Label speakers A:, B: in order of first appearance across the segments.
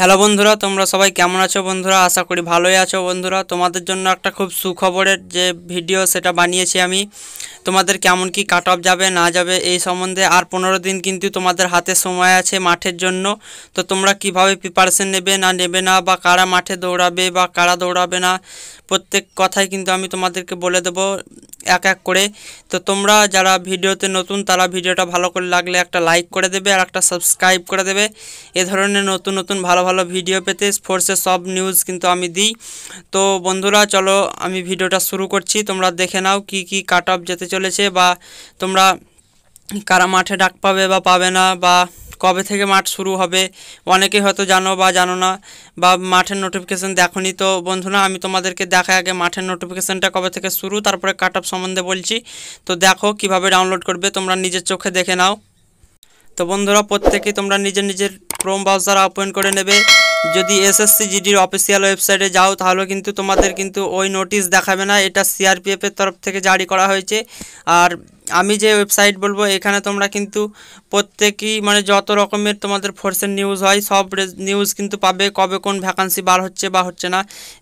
A: hello বন্ধুরা তোমরা সবাই কেমন আছো বন্ধুরা আশা করি ভালোই আছো বন্ধুরা তোমাদের জন্য একটা খুব সুখবরের যে ভিডিও সেটা বানিয়েছি আমি তোমাদের কেমন কি কাট অফ যাবে না যাবে এই সম্বন্ধে আর পনেরো দিন কিন্তু তোমাদের হাতে সময় আছে মাঠের জন্য তো তোমরা কিভাবে প্রিপারেশান নেবে না নেবে না বা কারা মাঠে দৌড়াবে বা কারা দৌড়াবে না প্রত্যেক কথাই কিন্তু আমি তোমাদেরকে বলে দেব এক এক করে তো তোমরা যারা ভিডিওতে নতুন তারা ভিডিওটা ভালো করে লাগলে একটা লাইক করে দেবে আর একটা সাবস্ক্রাইব করে দেবে এ ধরনের নতুন নতুন ভালো ভালো ভিডিও পেতে স্পোর্টসে সব নিউজ কিন্তু আমি দিই তো বন্ধুরা চলো আমি ভিডিওটা শুরু করছি তোমরা দেখে নাও কি কি কাট অফ যেতে চলেছে বা তোমরা কারা মাঠে ডাক পাবে বা পাবে না বা কবে থেকে মাঠ শুরু হবে অনেকেই হয়তো জানো বা জানো না বা মাঠের নোটিফিকেশান দেখোনি তো বন্ধুরা আমি তোমাদেরকে দেখা আগে মাঠের নোটিফিকেশানটা কবে থেকে শুরু তারপরে কাট অফ সম্বন্ধে বলছি তো দেখো কিভাবে ডাউনলোড করবে তোমরা নিজের চোখে দেখে নাও তো বন্ধুরা প্রত্যেকেই তোমরা নিজের নিজের ক্রোম ব্রাউজার ওপেন করে নেবে যদি এসএসসি জিডির অফিসিয়াল ওয়েবসাইটে যাও তাহলে কিন্তু তোমাদের কিন্তু ওই নোটিশ দেখাবে না এটা সিআরপিএফের তরফ থেকে জারি করা হয়েছে আর আমি যে ওয়েবসাইট বলবো এখানে তোমরা কিন্তু প্রত্যেকই মানে যত রকমের তোমাদের ফোর্সের নিউজ হয় সব নিউজ কিন্তু পাবে কবে কোন ভ্যাকান্সি বার হচ্ছে বা হচ্ছে না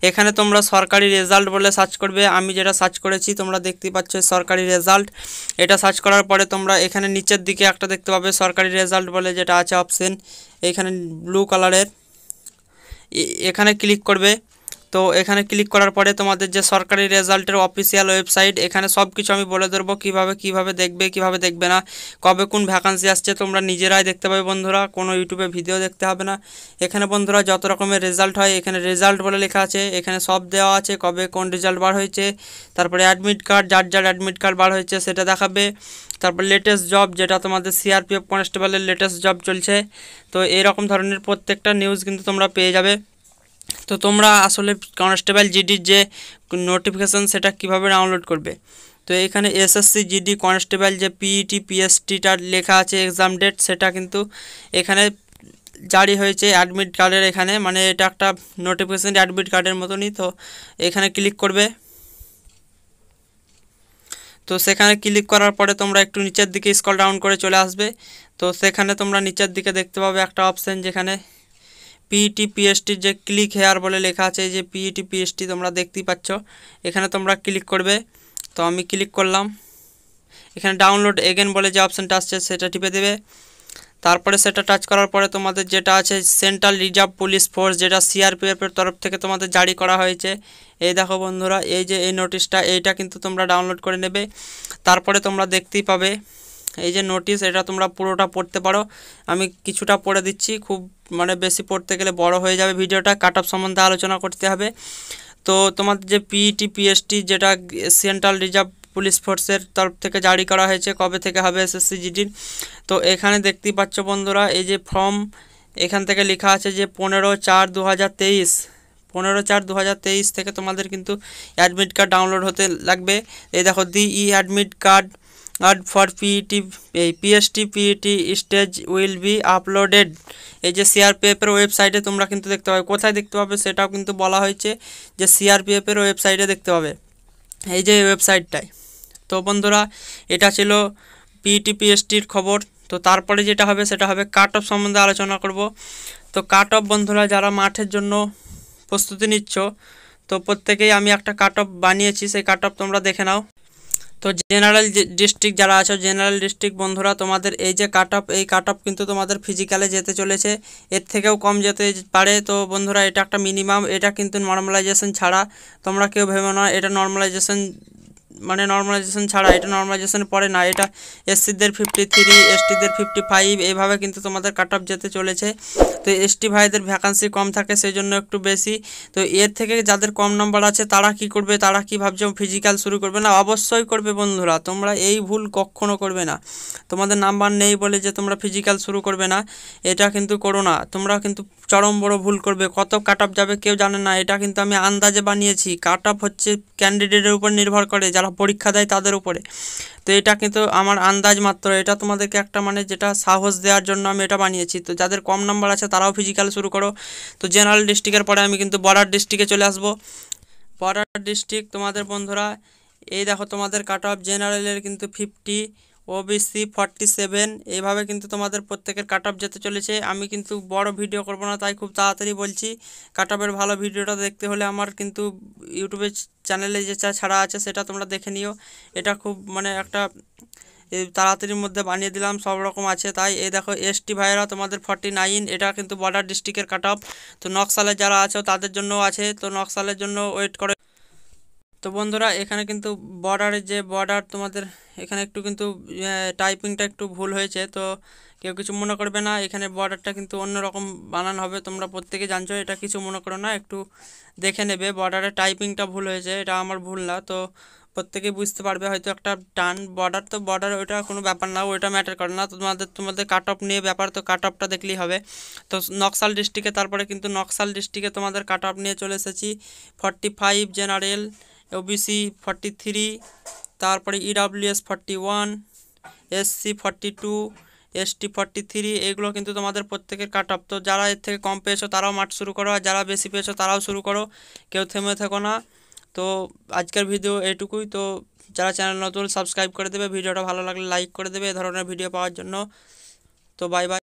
A: এখানে তোমরা সরকারি রেজাল্ট বলে সার্চ করবে আমি যেটা সার্চ করেছি তোমরা দেখতে পাচ্ছ সরকারি রেজাল্ট এটা সার্চ করার পরে তোমরা এখানে নিচের দিকে একটা দেখতে পাবে সরকারি রেজাল্ট বলে যেটা আছে অপশন এখানে ব্লু কালারের এখানে ক্লিক করবে তো এখানে ক্লিক করার পরে তোমাদের যে সরকারি রেজাল্টের অফিসিয়াল ওয়েবসাইট এখানে সব কিছু আমি বলে ধরবো কীভাবে কীভাবে দেখবে কীভাবে দেখবে না কবে কোন ভ্যাকান্সি আসছে তোমরা নিজেরাই দেখতে পাবে বন্ধুরা কোনো ইউটিউবে ভিডিও দেখতে হবে না এখানে বন্ধুরা যত রকমের রেজাল্ট হয় এখানে রেজাল্ট বলে লেখা আছে এখানে সব দেওয়া আছে কবে কোন রেজাল্ট বার হয়েছে তারপরে অ্যাডমিট কার্ড যার যার অ্যাডমিট কার্ড বার হয়েছে সেটা দেখাবে তারপর লেটেস্ট জব যেটা তোমাদের সিআরপিএফ কনস্টেবলের লেটেস্ট জব চলছে তো এরকম ধরনের প্রত্যেকটা নিউজ কিন্তু তোমরা পেয়ে যাবে তো তোমরা আসলে কনস্টেবল জিডির যে নোটিফিকেশান সেটা কিভাবে ডাউনলোড করবে তো এখানে এসএসসি জিডি কনস্টেবল যে পিইটি পিএসটিটা e লেখা আছে এক্সাম ডেট সেটা কিন্তু এখানে জারি হয়েছে অ্যাডমিট কার্ডের এখানে মানে এটা একটা নোটিফিকেশান অ্যাডমিট কার্ডের মতনই তো এখানে ক্লিক করবে তো সেখানে ক্লিক করার পরে তোমরা একটু নিচের দিকে স্কল ডাউন করে চলে আসবে তো সেখানে তোমরা নিচের দিকে দেখতে পাবে একটা অপশান যেখানে পিইটি পিএসটি যে ক্লিক হেয়ার বলে লেখা আছে যে পিইটি পিএসটি তোমরা দেখতেই পাচ্ছ এখানে তোমরা ক্লিক করবে তো আমি ক্লিক করলাম এখানে ডাউনলোড এগেন বলে যে অপশানটা আসছে সেটা টিপে দেবে তারপরে সেটা টাচ করার পরে তোমাদের যেটা আছে সেন্ট্রাল রিজার্ভ পুলিশ ফোর্স যেটা সিআরপিএফের তরফ থেকে তোমাদের জারি করা হয়েছে এই দেখো বন্ধুরা এই যে এই নোটিশটা এইটা কিন্তু তোমরা ডাউনলোড করে নেবে তারপরে তোমরা দেখতেই পাবে এই যে নোটিশ এটা তোমরা পুরোটা পড়তে পারো আমি কিছুটা পড়ে দিচ্ছি খুব মানে বেশি পড়তে গেলে বড় হয়ে যাবে ভিডিওটা কাট অফ সম্বন্ধে আলোচনা করতে হবে তো তোমাদের যে পিইটি পিএসটি e যেটা সেন্ট্রাল রিজার্ভ পুলিশ ফোর্সের তরফ থেকে জারি করা হয়েছে কবে থেকে হবে এসএসসিজিডির তো এখানে দেখতেই পাচ্ছ বন্ধুরা এই যে ফর্ম এখান থেকে লেখা আছে যে পনেরো চার দু হাজার তেইশ পনেরো চার দু থেকে তোমাদের কিন্তু অ্যাডমিট কার্ড ডাউনলোড হতে লাগবে এই দেখো the E admit card are for PET এই PST PET stage will be uploaded এই যে সিআরপিএফের ওয়েবসাইটে তোমরা কিন্তু দেখতে পাবে কোথায় দেখতে পাবে সেটাও কিন্তু বলা হয়েছে যে সিআরপিএফের ওয়েবসাইটে দেখতে পাবে এই যে ওয়েবসাইটটায় তো বন্ধুরা এটা ছিল পিইটি পিএসটির e খবর তো তারপরে যেটা হবে সেটা হবে কাট অফ সম্বন্ধে আলোচনা করব তো কাট অফ বন্ধুরা যারা মাঠের জন্য প্রস্তুতি নিচ্ছ তো প্রত্যেকেই আমি একটা কাট অফ বানিয়েছি সেই কাট অফ তোমরা দেখে নাও তো জেনারেল ডিস্ট্রিক্ট যারা আছো জেনারেল ডিস্ট্রিক্ট বন্ধুরা তোমাদের এই যে কাট অফ এই কাট অফ কিন্তু তোমাদের ফিজিক্যালে যেতে চলেছে এর থেকেও কম যেতে পারে তো বন্ধুরা এটা একটা মিনিমাম এটা কিন্তু নর্মালাইজেশন ছাড়া তোমরা কেউ ভেবে না এটা নর্মালাইজেশন মানে নর্মালাইজেশন ছাড়া এটা নর্মালাইজেশন পরে না এটা এসসিদের ফিফটি থ্রি এসটিদের ফিফটি ফাইভ এইভাবে কিন্তু তোমাদের কাট অফ যেতে চলেছে তো এসটি ভাইদের ভ্যাকান্সি কম থাকে সেই জন্য একটু বেশি তো এর থেকে যাদের কম নম্বর আছে তারা কি করবে তারা কি ভাবছে ফিজিক্যাল শুরু করবে না অবশ্যই করবে বন্ধুরা তোমরা এই ভুল কখনো করবে না তোমাদের নাম্বার নেই বলে যে তোমরা ফিজিক্যাল শুরু করবে না এটা কিন্তু করো না তোমরা কিন্তু চরম বড় ভুল করবে কত কাট অফ যাবে কেউ জানে না এটা কিন্তু আমি আন্দাজে বানিয়েছি কাট অফ হচ্ছে ক্যান্ডিডেটের উপর নির্ভর করে যারা যারা পরীক্ষা দেয় তাদের উপরে তো এটা কিন্তু আমার আন্দাজ মাত্র এটা তোমাদেরকে একটা মানে যেটা সাহস দেওয়ার জন্য আমি এটা বানিয়েছি তো যাদের কম নাম্বার আছে তারাও ফিজিক্যাল শুরু করো তো জেনারেল ডিস্ট্রিক্টের পরে আমি কিন্তু বর্ডার ডিস্ট্রিক্টে চলে আসবো বর্ডার ডিস্ট্রিক্ট তোমাদের বন্ধুরা এই দেখো তোমাদের কাট অফ জেনারেলের কিন্তু ফিফটি ওবিসি ফর্টি সেভেন এইভাবে কিন্তু তোমাদের প্রত্যেকের কাট অফ যেতে চলেছে আমি কিন্তু বড় ভিডিও করব না তাই খুব তাড়াতাড়ি বলছি কাট অফের ভালো ভিডিওটা দেখতে হলে আমার কিন্তু ইউটিউবের চ্যানেলে যেটা ছাড়া আছে সেটা তোমরা দেখে নিও এটা খুব মানে একটা তাড়াতাড়ির মধ্যে বানিয়ে দিলাম সব রকম আছে তাই এই দেখো এসটি ভাইয়েরা তোমাদের ফর্টি নাইন এটা কিন্তু বর্ডার ডিস্ট্রিক্টের কাট অফ তো নকশালে যারা আছে তাদের জন্য আছে তো নকশালের জন্য ওয়েট করে তো বন্ধুরা এখানে কিন্তু বর্ডারের যে বর্ডার তোমাদের এখানে একটু কিন্তু টাইপিংটা একটু ভুল হয়েছে তো কেউ কিছু মনে করবে না এখানে বর্ডারটা কিন্তু অন্যরকম বানানো হবে তোমরা প্রত্যেকে জানছো এটা কিছু মনে করো না একটু দেখে নেবে বর্ডারের টাইপিংটা ভুল হয়েছে এটা আমার ভুল না তো প্রত্যেকেই বুঝতে পারবে হয়তো একটা টান বর্ডার তো বর্ডার ওইটা কোনো ব্যাপার না ওইটা ম্যাটার করে না তোমাদের তোমাদের কাট অফ নিয়ে ব্যাপার তো কাট অফটা দেখলেই হবে তো নকশাল ডিস্ট্রিক্টে তারপরে কিন্তু নকশাল ডিস্ট্রিক্টে তোমাদের কাট অফ নিয়ে চলে এসেছি forty five general OBC forty three তারপরে EWS e forty one SC forty two ST forty three এগুলো কিন্তু তোমাদের প্রত্যেকের কাট অফ তো যারা এর থেকে কম পেয়েছো তারাও মাঠ শুরু করো আর যারা বেশি পেয়েছো তারাও শুরু করো কেউ থেমে থেকো না তো আজকের ভিডিও এটুকুই তো যারা চ্যানেল নতুন সাবস্ক্রাইব করে দেবে ভিডিওটা ভালো লাগলে লাইক করে দেবে এ ধরনের ভিডিও পাওয়ার জন্য তো বাই বাই